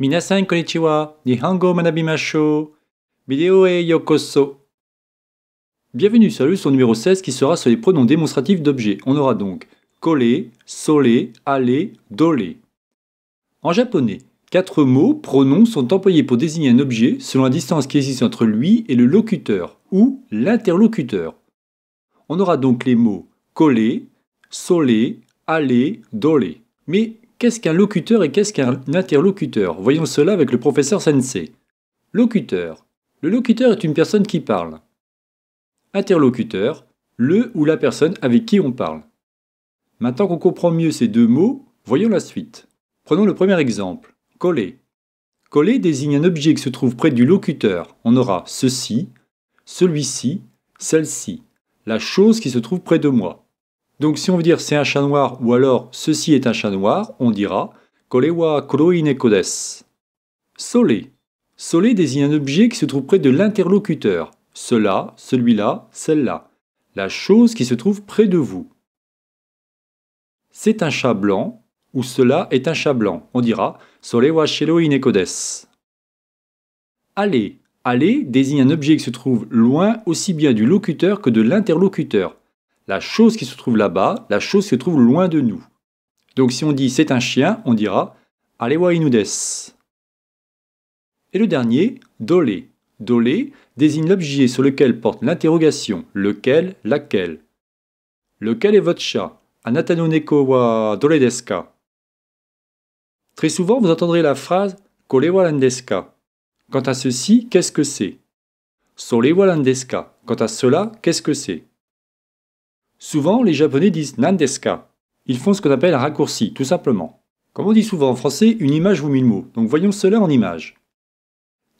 Minasan konnichiwa, e yokoso. Bienvenue sur le numéro 16 qui sera sur les pronoms démonstratifs d'objets. On aura donc coller, soler, aller, doler. En japonais, quatre mots, pronoms sont employés pour désigner un objet selon la distance qui existe entre lui et le locuteur ou l'interlocuteur. On aura donc les mots coller, soler, aller, doler. Mais Qu'est-ce qu'un locuteur et qu'est-ce qu'un interlocuteur Voyons cela avec le professeur Sensei. Locuteur. Le locuteur est une personne qui parle. Interlocuteur. Le ou la personne avec qui on parle. Maintenant qu'on comprend mieux ces deux mots, voyons la suite. Prenons le premier exemple. Coller. Coller désigne un objet qui se trouve près du locuteur. On aura ceci, celui-ci, celle-ci. La chose qui se trouve près de moi. Donc si on veut dire c'est un chat noir ou alors ceci est un chat noir, on dira Kolewa kuroi Sole. désigne un objet qui se trouve près de l'interlocuteur. Cela, celui-là, celle-là. La chose qui se trouve près de vous. C'est un chat blanc ou cela est un chat blanc. On dira Solewa cheloine allez, Allez Allez. désigne un objet qui se trouve loin aussi bien du locuteur que de l'interlocuteur la chose qui se trouve là-bas, la chose qui se trouve loin de nous. Donc si on dit c'est un chien, on dira Alewa inudes. Et le dernier, dole. Dole désigne l'objet sur lequel porte l'interrogation lequel, laquelle. Lequel est votre chat Anatano neko wa dole deska. Très souvent, vous entendrez la phrase Kolewa landeska. Quant à ceci, qu'est-ce que c'est Solewa landeska. Quant à cela, qu'est-ce que c'est Souvent, les Japonais disent Nandeska. Ils font ce qu'on appelle un raccourci, tout simplement. Comme on dit souvent en français, une image ou mille mots, donc voyons cela en image.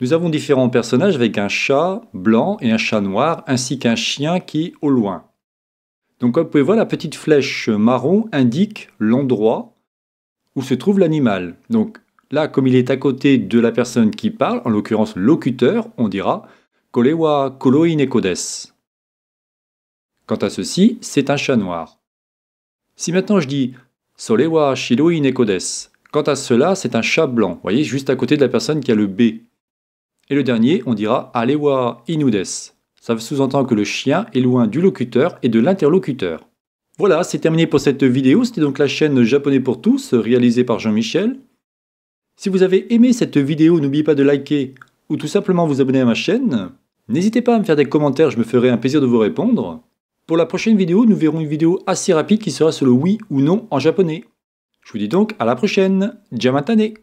Nous avons différents personnages avec un chat blanc et un chat noir, ainsi qu'un chien qui est au loin. Donc comme vous pouvez voir, la petite flèche marron indique l'endroit où se trouve l'animal. Donc là, comme il est à côté de la personne qui parle, en l'occurrence locuteur, on dira Kolewa Koloine kodes. Quant à ceci, c'est un chat noir. Si maintenant je dis Solewa Shiroi Nekodes, quant à cela, c'est un chat blanc, vous voyez, juste à côté de la personne qui a le B. Et le dernier, on dira Alewa Inudes. Ça sous-entend que le chien est loin du locuteur et de l'interlocuteur. Voilà, c'est terminé pour cette vidéo. C'était donc la chaîne Japonais pour tous, réalisée par Jean-Michel. Si vous avez aimé cette vidéo, n'oubliez pas de liker ou tout simplement vous abonner à ma chaîne. N'hésitez pas à me faire des commentaires, je me ferai un plaisir de vous répondre. Pour la prochaine vidéo, nous verrons une vidéo assez rapide qui sera sur le oui ou non en japonais. Je vous dis donc à la prochaine. Jamatane